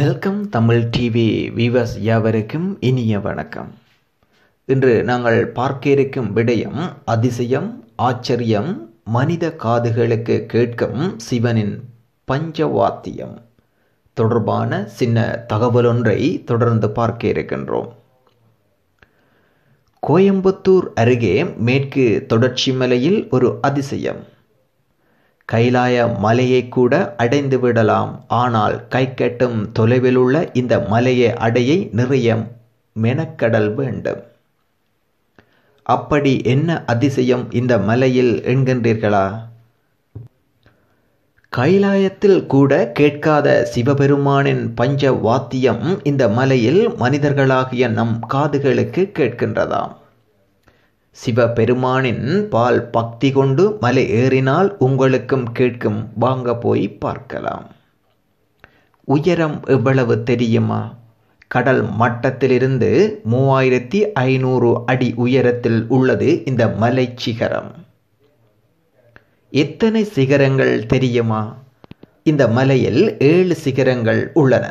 welcome Tamil TV விவஸ் யாவருக்கும் இனிய வணக்கம் இன்று நாங்கள் பார்க்க இருக்கும் விடயம் அதிசயம் ஆச்சரியம் மனித காதுகளுக்கு கேட்கும் சிவனின் பஞ்சவாத்தியம் தொடர்பான சின்ன தகவலொன்றை தொடர்ந்து பார்க்க இருக்கின்றோம் கோயம்புத்தூர் அருகே மேற்கு தொடர்ச்சி மலையில் ஒரு அதிசயம் கைலாய மலையை கூட அடைந்து விடலாம் ஆனால் கைக்கெட்டும் தொலைவில் உள்ள இந்த மலையை அடையை நிறைய மெனக்கடல் வேண்டும் அப்படி என்ன அதிசயம் இந்த மலையில் என்கின்றீர்களா கைலாயத்தில் கூட கேட்காத சிவபெருமானின் பஞ்ச வாத்தியம் இந்த மலையில் மனிதர்களாகிய நம் காதுகளுக்கு கேட்கின்றதாம் சிவபெருமானின் பால் பக்தி கொண்டு மலை ஏறினால் உங்களுக்கும் கேட்கும் வாங்க போய் பார்க்கலாம் உயரம் எவ்வளவு தெரியுமா கடல் மட்டத்திலிருந்து மூவாயிரத்தி ஐநூறு அடி உயரத்தில் உள்ளது இந்த மலை சிகரம் எத்தனை சிகரங்கள் தெரியுமா இந்த மலையில் ஏழு சிகரங்கள் உள்ளன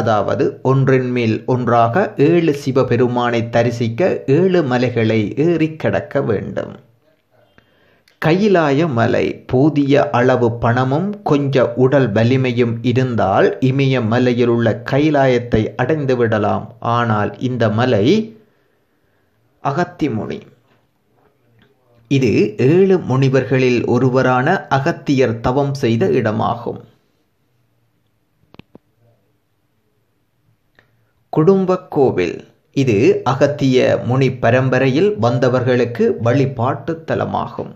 அதாவது ஒன்றின் மேல் ஒன்றாக ஏழு சிவபெருமானை தரிசிக்க ஏழு மலைகளை ஏறி கடக்க வேண்டும் கையிலாய மலை போதிய அளவு பணமும் கொஞ்ச உடல் வலிமையும் இருந்தால் இமய மலையில் உள்ள கைலாயத்தை அடைந்து விடலாம் ஆனால் இந்த மலை அகத்திமுனி இது ஏழு முனிவர்களில் ஒருவரான அகத்தியர் தவம் செய்த இடமாகும் குடும்பக் கோவில் இது அகத்திய முனி பரம்பரையில் வந்தவர்களுக்கு வழிபாட்டு தலமாகும்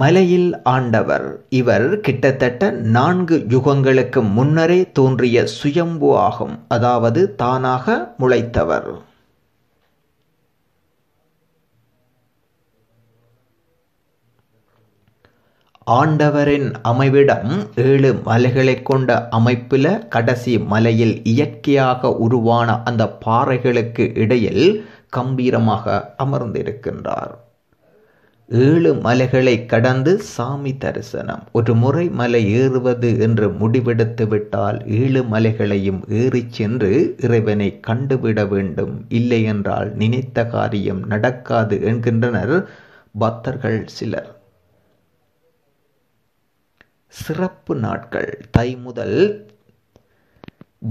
மலையில் ஆண்டவர் இவர் கிட்டத்தட்ட நான்கு யுகங்களுக்கு முன்னரே தோன்றிய சுயம்பு ஆகும் அதாவது தானாக முளைத்தவர் ஆண்டவரின் அமைவிடம் ஏழு மலைகளை கொண்ட அமைப்பில் கடைசி மலையில் இயற்கையாக உருவான அந்த பாறைகளுக்கு இடையில் கம்பீரமாக அமர்ந்திருக்கின்றார் ஏழு மலைகளை கடந்து சாமி தரிசனம் ஒரு முறை மலை ஏறுவது என்று முடிவெடுத்து விட்டால் ஏழு மலைகளையும் ஏறிச் சென்று இறைவனை கண்டுவிட வேண்டும் இல்லை என்றால் நினைத்த காரியம் நடக்காது என்கின்றனர் பக்தர்கள் சிலர் சிறப்பு நாட்கள் தை முதல்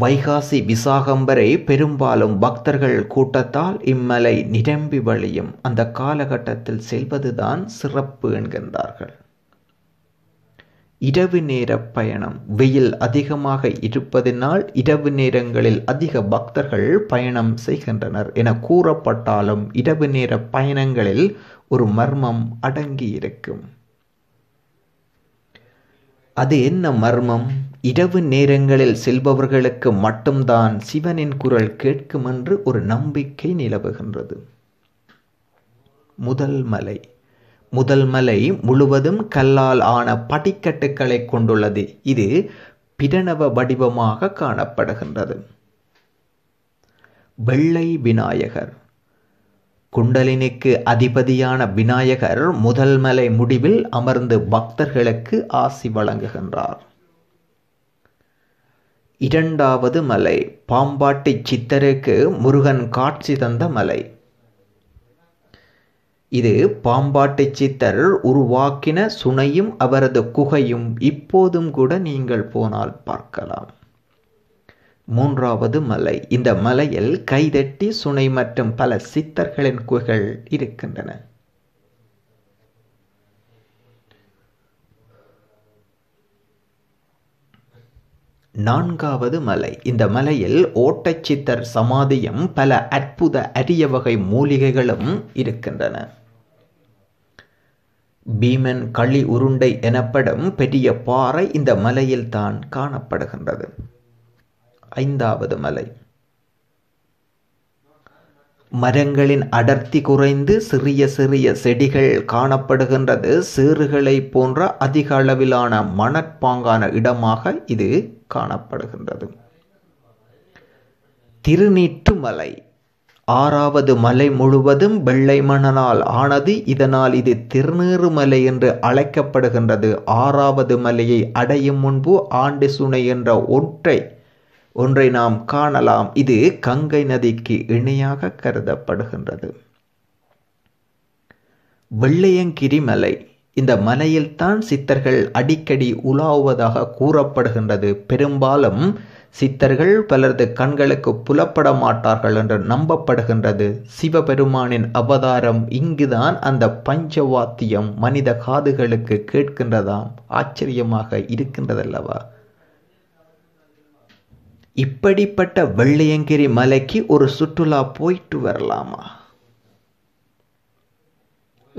வைகாசி விசாகம் வரை பெரும்பாலும் பக்தர்கள் கூட்டத்தால் இம்மலை நிரம்பி வழியும் அந்த காலகட்டத்தில் செல்வதுதான் சிறப்பு என்கின்றார்கள் இரவு நேர பயணம் வெயில் அதிகமாக இருப்பதினால் இரவு நேரங்களில் அதிக பக்தர்கள் பயணம் செய்கின்றனர் என கூறப்பட்டாலும் இரவு நேர பயணங்களில் ஒரு மர்மம் அடங்கியிருக்கும் அது என்ன மர்மம் இரவு நேரங்களில் செல்பவர்களுக்கு மட்டும்தான் சிவனின் குரல் கேட்கும் என்று ஒரு நம்பிக்கை நிலவுகின்றது முதல் மலை முதல் மலை முழுவதும் கல்லால் ஆன படிக்கட்டுக்களை கொண்டுள்ளது இது பிரணவ வடிவமாக காணப்படுகின்றது வெள்ளை விநாயகர் குண்டலினிக்கு அதிபதியான விநாயகர் முதல்மலை முடிவில் அமர்ந்து பக்தர்களுக்கு ஆசி வழங்குகின்றார் இரண்டாவது மலை பாம்பாட்டி சித்தருக்கு முருகன் காட்சி தந்த மலை இது பாம்பாட்டி சித்தர் உருவாக்கின சுனையும் அவரது குகையும் இப்போதும் கூட நீங்கள் போனால் பார்க்கலாம் மூன்றாவது மலை இந்த மலையில் கைதட்டி சுனை மற்றும் பல சித்தர்களின் குகைகள் இருக்கின்றன நான்காவது மலை இந்த மலையில் ஓட்டச்சித்தர் சமாதியும் பல அற்புத அரிய வகை மூலிகைகளும் இருக்கின்றன பீமன் களி உருண்டை எனப்படும் பெரிய பாறை இந்த மலையில் தான் காணப்படுகின்றது ஐந்தாவது மலை மரங்களின் அடர்த்தி குறைந்து சிறிய சிறிய செடிகள் காணப்படுகின்றது சேறுகளை போன்ற அதிக அளவிலான மணற்பாங்கான இடமாக இது காணப்படுகின்றது திருநீற்று மலை ஆறாவது மலை முழுவதும் வெள்ளை மணனால் ஆனது இதனால் இது திருநீறு மலை என்று அழைக்கப்படுகின்றது ஆறாவது மலையை அடையும் முன்பு ஆண்டு சுனை என்ற ஒற்றை ஒன்றை நாம் காணலாம் இது கங்கை நதிக்கு இணையாக கருதப்படுகின்றது வெள்ளையங்கிரி மலை இந்த மலையில்தான் சித்தர்கள் அடிக்கடி உலாவுவதாக கூறப்படுகின்றது பெரும்பாலும் சித்தர்கள் பலரது கண்களுக்கு புலப்பட மாட்டார்கள் என்று நம்பப்படுகின்றது சிவபெருமானின் அவதாரம் இங்குதான் அந்த பஞ்சவாத்தியம் மனித காதுகளுக்கு கேட்கின்றதாம் ஆச்சரியமாக இருக்கின்றதல்லவா இப்படிப்பட்ட வெள்ளையங்கிரி மலைக்கு ஒரு சுற்றுலா போயிட்டு வரலாமா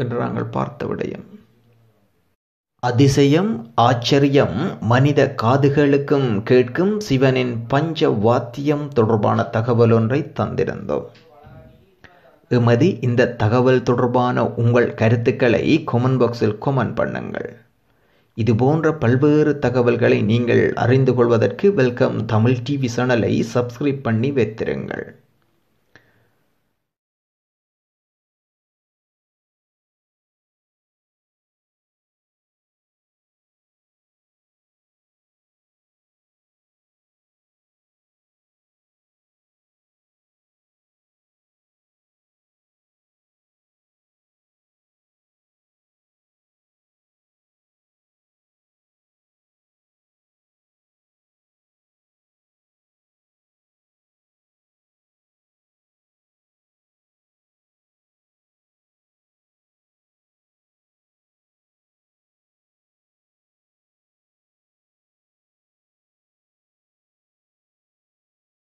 என்று நாங்கள் பார்த்த விடயம் அதிசயம் ஆச்சரியம் மனித காதுகளுக்கும் கேட்கும் சிவனின் பஞ்ச வாத்தியம் தொடர்பான தகவல் ஒன்றை தந்திருந்தோம் எமது இந்த தகவல் தொடர்பான உங்கள் கருத்துக்களை கொமன் பாக்ஸில் கொமன் பண்ணுங்கள் இது போன்ற பல்வேறு தகவல்களை நீங்கள் அறிந்து கொள்வதற்கு வெல்கம் தமிழ் டிவி சேனலை சப்ஸ்கிரைப் பண்ணி வைத்திருங்கள்